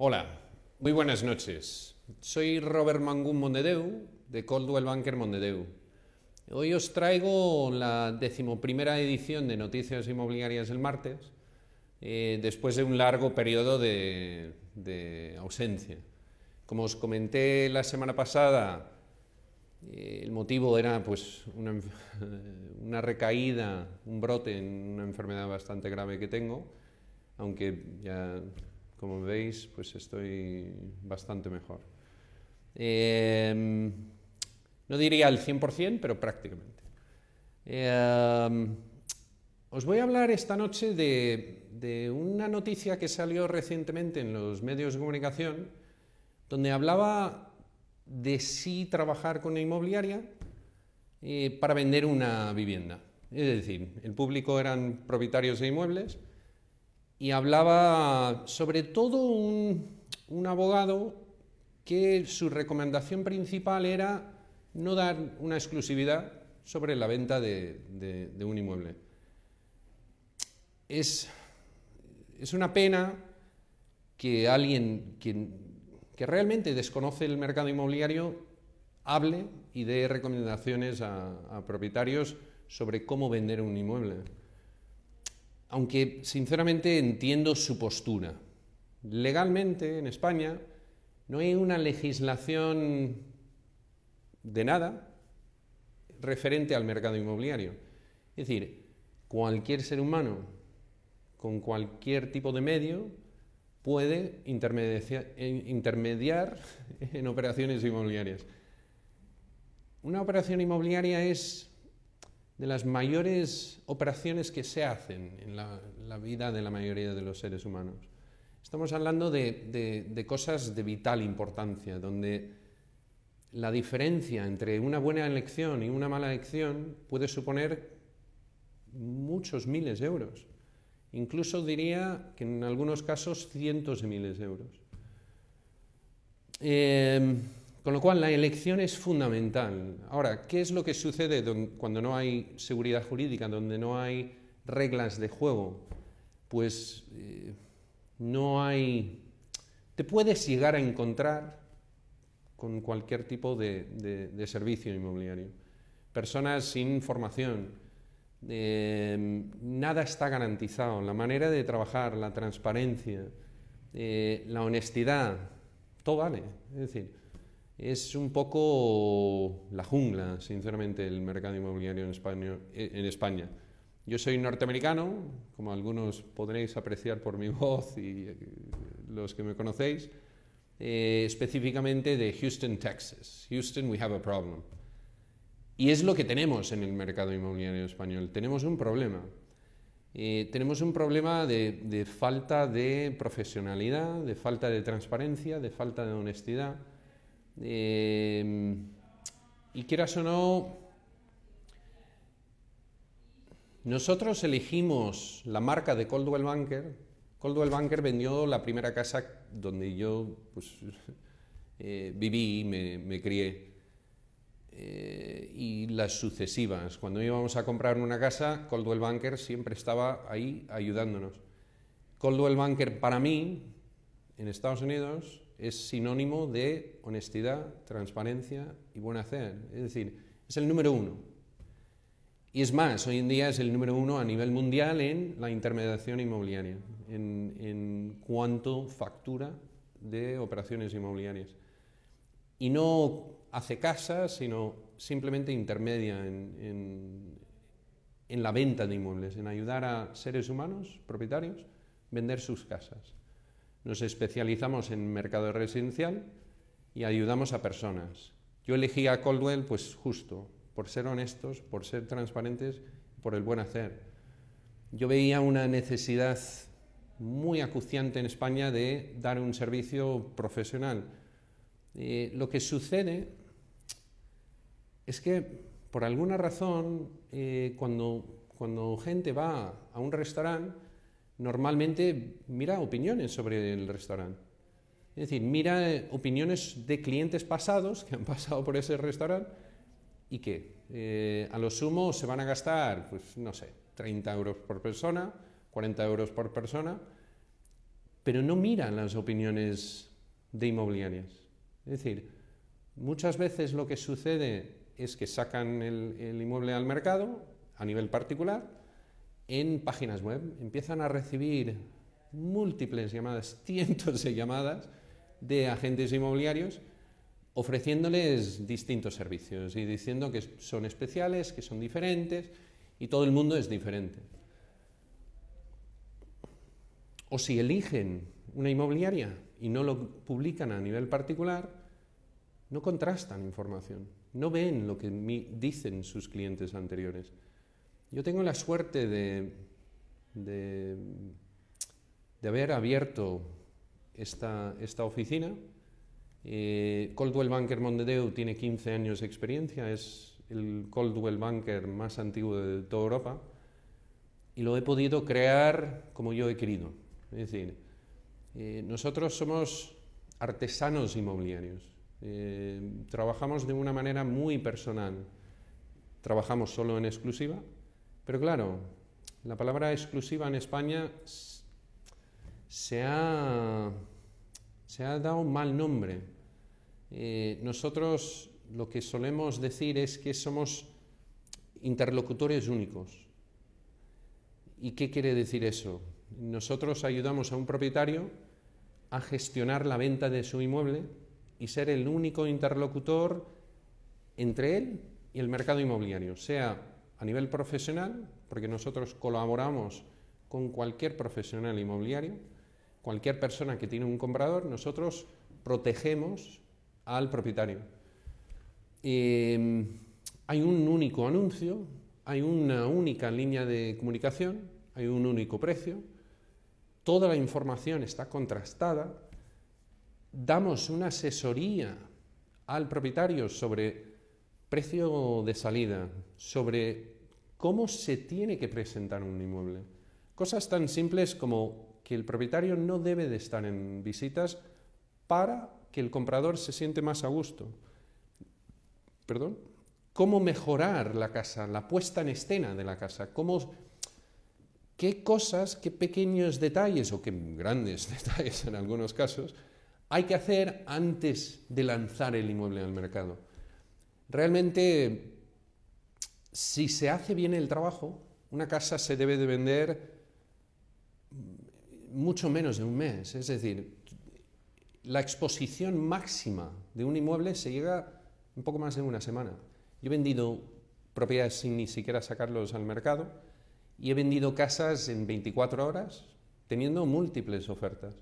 Hola, muy buenas noches. Soy Robert Mangún Mondedeu, de Coldwell Banker Mondedeu. Hoy os traigo la decimoprimera edición de Noticias Inmobiliarias del martes, eh, después de un largo periodo de, ausencia. Como os comenté la semana pasada, eh, el motivo era pues, una, una recaída, un brote en una enfermedad bastante grave que tengo, aunque ya como veis, pues estoy bastante mejor. Em, no diría al 100%, pero prácticamente. Em, os voy a hablar esta noche de, una noticia que salió recientemente en los medios de comunicación, donde hablaba de sí trabajar con la inmobiliaria eh, para vender una vivienda. Es decir, el público eran propietarios de inmuebles y hablaba sobre todo un, abogado que su recomendación principal era no dar una exclusividad sobre la venta de, un inmueble. Es, una pena que alguien que, realmente desconoce el mercado inmobiliario hable y dé recomendaciones a propietarios sobre cómo vender un inmueble aunque sinceramente entiendo su postura. Legalmente en España no hay una legislación de nada referente al mercado inmobiliario. Es decir, cualquier ser humano con cualquier tipo de medio puede eh, intermediar en operaciones inmobiliarias. Una operación inmobiliaria es de las mayores operaciones que se hacen en la, vida de la mayoría de los seres humanos. Estamos hablando de, cosas de vital importancia, donde la diferencia entre una buena elección y una mala elección puede suponer muchos miles de euros. Incluso diría que en algunos casos cientos de miles de euros. Eh, con lo cual, la elección es fundamental. Ahora, ¿qué es lo que sucede cuando no hay seguridad jurídica, donde no hay reglas de juego? Pues eh, no hay... Te puedes llegar a encontrar con cualquier tipo de, servicio inmobiliario. Personas sin formación, em, nada está garantizado. La manera de trabajar, la transparencia, eh, la honestidad, todo vale. Es decir, es un poco la jungla, sinceramente, el mercado inmobiliario en España. Eh, Yo soy norteamericano, como algunos podréis apreciar por mi voz y eh, los que me conocéis, eh, específicamente de Houston, Texas. Houston, we have a problem. Y es lo que tenemos en el mercado inmobiliario español. Tenemos un problema. tenemos un problema de falta de profesionalidad, de falta de transparencia, de falta de honestidad Em, y quieras o no, nosotros elegimos la marca de Coldwell Banker. Coldwell Banker vendió la primera casa donde yo pues, eh, viví, y me crié. Eh, y las sucesivas. Cuando íbamos a comprar una casa, Coldwell Banker siempre estaba ahí ayudándonos. Coldwell Banker para mí, en Estados Unidos, es sinónimo de honestidad, transparencia y buen hacer. Es decir, es el número uno. Y es más, hoy en día es el número uno a nivel mundial en la intermediación inmobiliaria, en, cuanto factura de operaciones inmobiliarias. Y no hace casas, sino simplemente intermedia en, en la venta de inmuebles, en ayudar a seres humanos, propietarios, vender sus casas. Nos especializamos en mercado residencial y ayudamos a personas. Yo elegí a Coldwell, pues justo, por ser honestos, por ser transparentes, por el buen hacer. Yo veía una necesidad muy acuciante en España de dar un servicio profesional. Eh, lo que sucede es que, por alguna razón, eh, cuando, cuando gente va a un restaurante, normalmente mira opiniones sobre el restaurante. Es decir, mira eh, opiniones de clientes pasados que han pasado por ese restaurante y que eh, a lo sumo se van a gastar, pues no sé, 30 euros por persona, 40 euros por persona, pero no miran las opiniones de inmobiliarias. Es decir, muchas veces lo que sucede es que sacan el inmueble al mercado a nivel particular, en páginas web empiezan a recibir múltiples llamadas, cientos de llamadas de agentes inmobiliarios ofreciéndoles distintos servicios y diciendo que son especiales, que son diferentes y todo el mundo es diferente. O si eligen una inmobiliaria y no lo publican a nivel particular, no contrastan información, no ven lo que dicen sus clientes anteriores. Yo tengo la suerte de, haber abierto esta, oficina. Eh, Coldwell Banker Mondedeu tiene 15 años de experiencia, es el Coldwell Banker más antiguo de toda Europa y lo he podido crear como yo he querido. Es decir, eh, nosotros somos artesanos inmobiliarios, eh, trabajamos de una manera muy personal, trabajamos solo en exclusiva, pero claro, la palabra exclusiva en España se ha, dado un mal nombre. Eh, nosotros lo que solemos decir es que somos interlocutores únicos. ¿Y qué quiere decir eso? Nosotros ayudamos a un propietario a gestionar la venta de su inmueble y ser el único interlocutor entre él y el mercado inmobiliario, sea a nivel profesional, porque nosotros colaboramos con cualquier profesional inmobiliario, cualquier persona que tiene un comprador, nosotros protegemos al propietario. Em, hay un único anuncio, hay una única línea de comunicación, hay un único precio, toda la información está contrastada, damos una asesoría al propietario sobre Precio de salida, sobre cómo se tiene que presentar un inmueble. Cosas tan simples como que el propietario no debe de estar en visitas para que el comprador se siente más a gusto. ¿Perdón? ¿Cómo mejorar la casa, la puesta en escena de la casa? ¿Qué cosas, qué pequeños detalles o qué grandes detalles en algunos casos hay que hacer antes de lanzar el inmueble al mercado? Realmente, si se hace bien el trabajo, una casa se debe de vender mucho menos de un mes. Es decir, la exposición máxima de un inmueble se llega un poco más de una semana. Yo he vendido propiedades sin ni siquiera sacarlos al mercado y he vendido casas en 24 horas teniendo múltiples ofertas.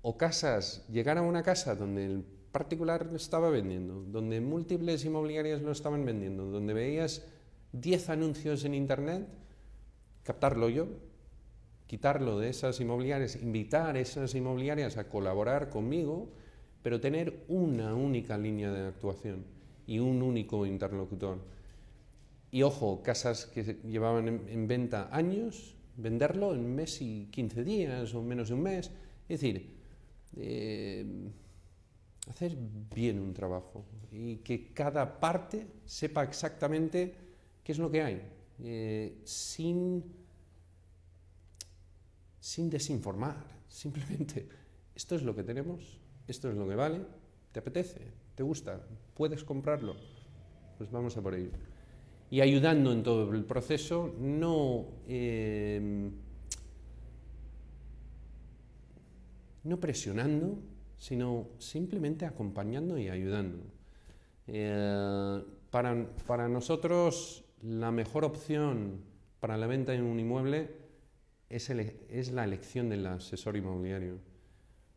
O casas, llegar a una casa donde el particular estaba vendiendo, donde múltiples inmobiliarias lo estaban vendiendo, donde veías 10 anuncios en Internet, captarlo yo, quitarlo de esas inmobiliarias, invitar esas inmobiliarias a colaborar conmigo, pero tener una única línea de actuación y un único interlocutor. Y ojo, casas que llevaban en, venta años, venderlo en mes y 15 días o menos de un mes. Es decir, eh, hacer bien un trabajo y que cada parte sepa exactamente qué es lo que hay, eh, sin, sin desinformar, simplemente esto es lo que tenemos, esto es lo que vale, te apetece, te gusta, puedes comprarlo, pues vamos a por ello. Y ayudando en todo el proceso, no... Eh, no presionando, sino simplemente acompañando y ayudando. Eh, para, nosotros la mejor opción para la venta de un inmueble es, la elección del asesor inmobiliario.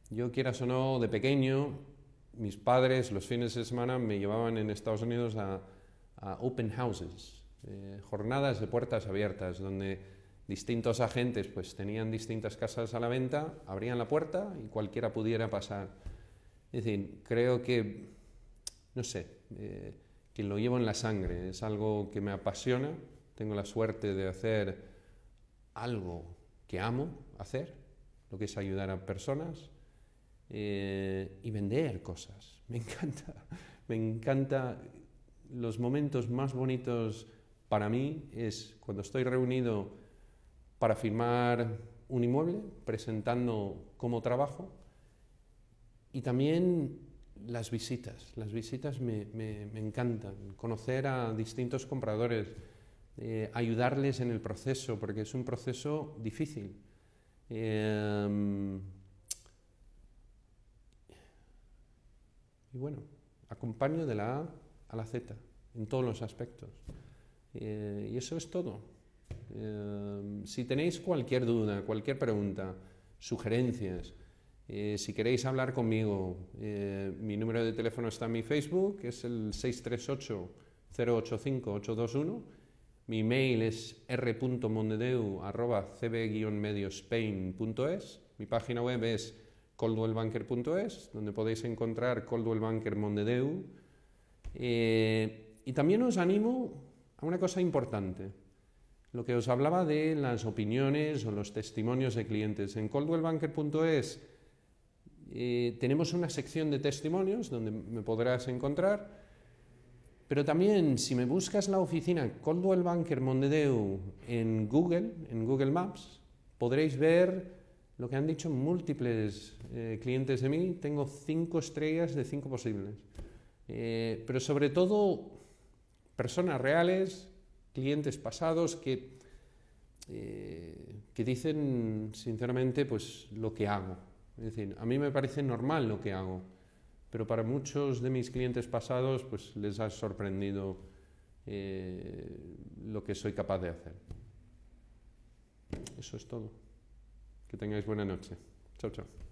Yo quieras o no, de pequeño, mis padres los fines de semana me llevaban en Estados Unidos a, open houses, eh, jornadas de puertas abiertas, donde distintos agentes pues tenían distintas casas a la venta, abrían la puerta y cualquiera pudiera pasar. Es decir, creo que, no sé, eh, que lo llevo en la sangre, es algo que me apasiona, tengo la suerte de hacer algo que amo hacer, lo que es ayudar a personas eh, y vender cosas. Me encanta, me encanta los momentos más bonitos para mí es cuando estoy reunido para firmar un inmueble, presentando como trabajo y también las visitas. Las visitas me, encantan, conocer a distintos compradores, eh, ayudarles en el proceso, porque es un proceso difícil. Em, y bueno, acompaño de la A a la Z en todos los aspectos. Eh, y eso es todo. Em, si tenéis cualquier duda, cualquier pregunta, sugerencias, eh, si queréis hablar conmigo, eh, mi número de teléfono está en mi Facebook, es el 638-085-821. Mi mail es r.mondedeu.cb-mediospain.es. Mi página web es coldwellbanker.es, donde podéis encontrar Coldwell Banker Mondedeu. Eh, y también os animo a una cosa importante. Lo que os hablaba de las opiniones o los testimonios de clientes. En coldwellbanker.es eh, tenemos una sección de testimonios donde me podrás encontrar, pero también si me buscas la oficina Coldwell Banker Mondedeu en Google, en Google Maps, podréis ver lo que han dicho múltiples eh, clientes de mí. Tengo cinco estrellas de cinco posibles. Eh, pero sobre todo personas reales clientes pasados que, eh, que dicen sinceramente pues lo que hago. Es decir, a mí me parece normal lo que hago, pero para muchos de mis clientes pasados pues les ha sorprendido eh, lo que soy capaz de hacer. Eso es todo. Que tengáis buena noche. Chao, chao.